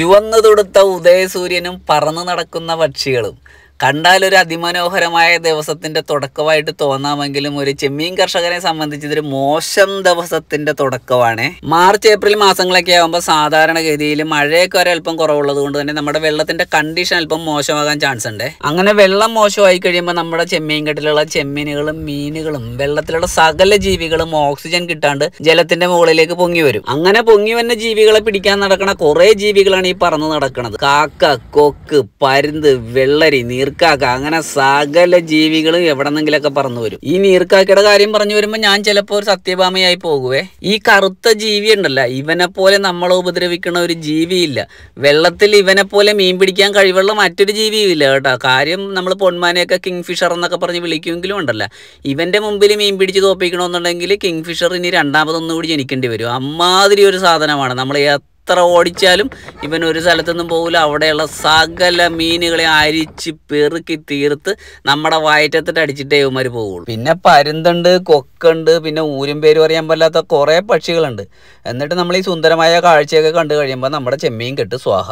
ചുവന്നു തൊടുത്ത ഉദയസൂര്യനും പറന്നു നടക്കുന്ന പക്ഷികളും കണ്ടാൽ ഒരു അതിമനോഹരമായ ദിവസത്തിൻ്റെ തുടക്കമായിട്ട് തോന്നാമെങ്കിലും ഒരു ചെമ്മീൻ കർഷകനെ സംബന്ധിച്ച് ഇതൊരു മോശം ദിവസത്തിൻ്റെ തുടക്കമാണ് മാർച്ച് ഏപ്രിൽ മാസങ്ങളൊക്കെ ആകുമ്പോൾ സാധാരണഗതിയിൽ മഴയൊക്കെ ഒരൽപ്പം കുറവുള്ളത് കൊണ്ട് തന്നെ നമ്മുടെ വെള്ളത്തിൻ്റെ കണ്ടീഷൻ അല്പം മോശമാകാൻ ചാൻസ് ഉണ്ട് അങ്ങനെ വെള്ളം മോശമായി കഴിയുമ്പോൾ നമ്മുടെ ചെമ്മീൻ കെട്ടിലുള്ള ചെമ്മീനുകളും മീനുകളും വെള്ളത്തിലുള്ള സകല ജീവികളും ഓക്സിജൻ കിട്ടാണ്ട് ജലത്തിന്റെ മുകളിലേക്ക് പൊങ്ങി വരും അങ്ങനെ പൊങ്ങി വന്ന ജീവികളെ പിടിക്കാൻ നടക്കുന്ന കുറേ ജീവികളാണ് ഈ പറന്ന് നടക്കുന്നത് കാക്ക കൊക്ക് പരുന്ത് വെള്ളരി നീർ നീർക്കാക്ക അങ്ങനെ സകല ജീവികളും എവിടെന്നെങ്കിലൊക്കെ പറന്നു വരും ഈ നീർക്കാക്കയുടെ കാര്യം പറഞ്ഞു വരുമ്പോൾ ഞാൻ ചിലപ്പോൾ ഒരു സത്യഭാമയായി പോകുവേ ഈ കറുത്ത ജീവി ഉണ്ടല്ല ഇവനെ പോലെ നമ്മളെ ഉപദ്രവിക്കണ ഒരു ജീവിയില്ല വെള്ളത്തിൽ ഇവനെ പോലെ മീൻ പിടിക്കാൻ കഴിവുള്ള മറ്റൊരു ജീവിയുമില്ല കേട്ടോ കാര്യം നമ്മൾ പൊന്മാനെയൊക്കെ കിങ് ഫിഷർ എന്നൊക്കെ പറഞ്ഞ് വിളിക്കുമെങ്കിലും ഉണ്ടല്ല ഇവന്റെ മുമ്പിൽ മീൻ പിടിച്ച് തോപ്പിക്കണമെന്നുണ്ടെങ്കിൽ കിങ് ഫിഷർ ഇനി കൂടി ജനിക്കേണ്ടി വരും അമ്മാതിരി ഒരു സാധനമാണ് നമ്മൾ എത്ര ഓടിച്ചാലും ഇവൻ ഒരു സ്ഥലത്തുനിന്നും പോകില്ല അവിടെയുള്ള സകല മീനുകളെ അരിച്ച് പെറുക്കി തീർത്ത് നമ്മുടെ വയറ്റത്തിട്ട് അടിച്ചിട്ടേ ഇവന്മാർ പോകുള്ളൂ പിന്നെ പരുന്തുണ്ട് കൊക്കുണ്ട് പിന്നെ ഊരും പേരും അറിയാൻ പറ്റാത്ത കുറേ പക്ഷികളുണ്ട് എന്നിട്ട് നമ്മൾ ഈ സുന്ദരമായ കാഴ്ചയൊക്കെ കണ്ടു കഴിയുമ്പോൾ നമ്മുടെ ചെമ്മീൻ കെട്ട് സ്വാഹ